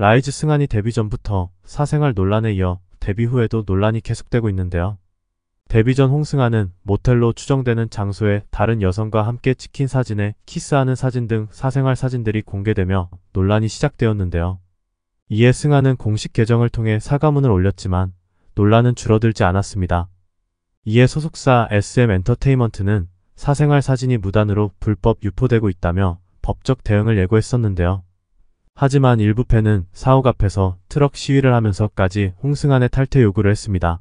라이즈 승환이 데뷔 전부터 사생활 논란에 이어 데뷔 후에도 논란이 계속되고 있는데요. 데뷔 전홍승환은 모텔로 추정되는 장소에 다른 여성과 함께 찍힌 사진에 키스하는 사진 등 사생활 사진들이 공개되며 논란이 시작되었는데요. 이에 승환은 공식 계정을 통해 사과문을 올렸지만 논란은 줄어들지 않았습니다. 이에 소속사 SM엔터테인먼트는 사생활 사진이 무단으로 불법 유포되고 있다며 법적 대응을 예고했었는데요. 하지만 일부 팬은 사옥 앞에서 트럭 시위를 하면서까지 홍승환의 탈퇴 요구를 했습니다.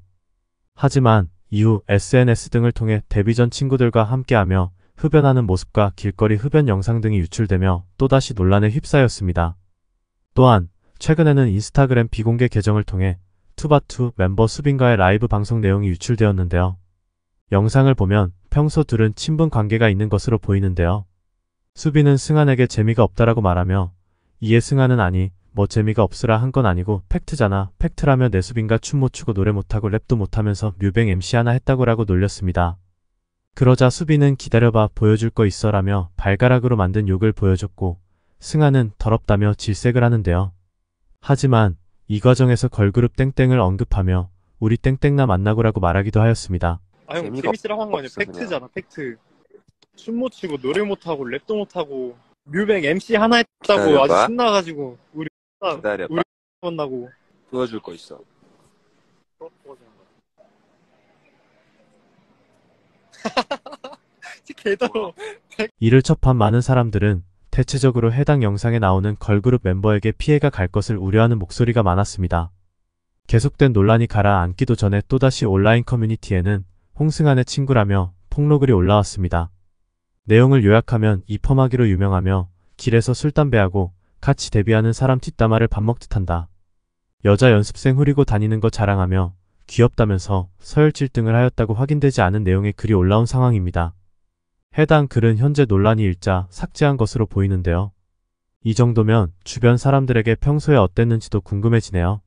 하지만 이후 SNS 등을 통해 데뷔 전 친구들과 함께하며 흡연하는 모습과 길거리 흡연 영상 등이 유출되며 또다시 논란에 휩싸였습니다. 또한 최근에는 인스타그램 비공개 계정을 통해 투바투 멤버 수빈과의 라이브 방송 내용이 유출되었는데요. 영상을 보면 평소 둘은 친분 관계가 있는 것으로 보이는데요. 수빈은 승한에게 재미가 없다라고 말하며 이해승하는 아니 뭐 재미가 없으라 한 건 아니고 팩트잖아 팩트라며 내수빈과 춤 못 추고 노래 못하고 랩도 못하면서 뮤뱅 MC 하나 했다고라고 놀렸습니다. 그러자 수빈은 기다려봐 보여줄 거 있어라며 발가락으로 만든 욕을 보여줬고 승아는 더럽다며 질색을 하는데요. 하지만 이 과정에서 걸그룹 땡땡을 언급하며 우리 땡땡나 만나고라고 말하기도 하였습니다. 아형 재 재밌으라고 한 거 아니야 팩트잖아 팩트. 춤 못 추고 노래 못하고 랩도 못하고 뮤뱅 MC 하나 했다고 기다려봐. 아주 신나가지고 우리 아, 기다려 우리 만나고 보여줄 거 있어. 이를 접한 많은 사람들은 대체적으로 해당 영상에 나오는 걸그룹 멤버에게 피해가 갈 것을 우려하는 목소리가 많았습니다. 계속된 논란이 가라앉기도 전에 또다시 온라인 커뮤니티에는 홍승환의 친구라며 폭로글이 올라왔습니다. 내용을 요약하면 이펌하기로 유명하며 길에서 술 담배하고 같이 데뷔하는 사람 뒷담화를 밥 먹듯 한다. 여자 연습생 후리고 다니는 거 자랑하며 귀엽다면서 서열 질등을 하였다고 확인되지 않은 내용의 글이 올라온 상황입니다. 해당 글은 현재 논란이 일자 삭제한 것으로 보이는데요. 이 정도면 주변 사람들에게 평소에 어땠는지도 궁금해지네요.